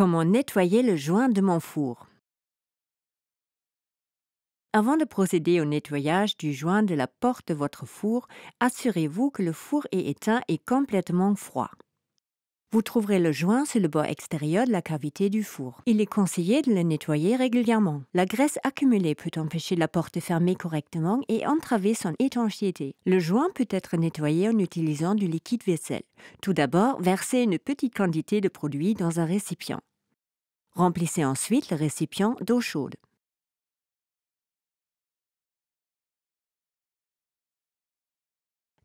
Comment nettoyer le joint de mon four Avant de procéder au nettoyage du joint de la porte de votre four, assurez-vous que le four est éteint et complètement froid. Vous trouverez le joint sur le bord extérieur de la cavité du four. Il est conseillé de le nettoyer régulièrement. La graisse accumulée peut empêcher la porte de fermer correctement et entraver son étanchéité. Le joint peut être nettoyé en utilisant du liquide vaisselle. Tout d'abord, versez une petite quantité de produit dans un récipient. Remplissez ensuite le récipient d'eau chaude.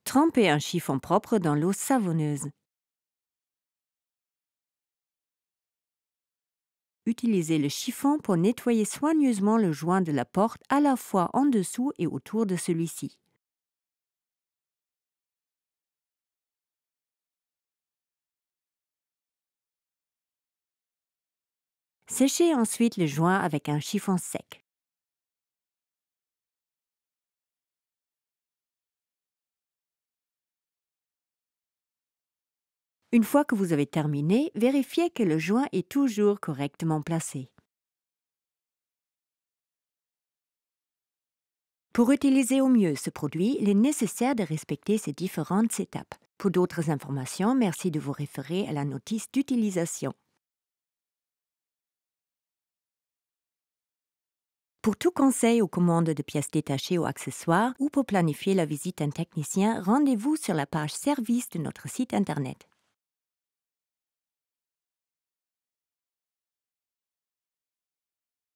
Trempez un chiffon propre dans l'eau savonneuse. Utilisez le chiffon pour nettoyer soigneusement le joint de la porte à la fois en dessous et autour de celui-ci. Séchez ensuite le joint avec un chiffon sec. Une fois que vous avez terminé, vérifiez que le joint est toujours correctement placé. Pour utiliser au mieux ce produit, il est nécessaire de respecter ces différentes étapes. Pour d'autres informations, merci de vous référer à la notice d'utilisation. Pour tout conseil ou commande de pièces détachées ou accessoires ou pour planifier la visite d'un technicien, rendez-vous sur la page service de notre site Internet.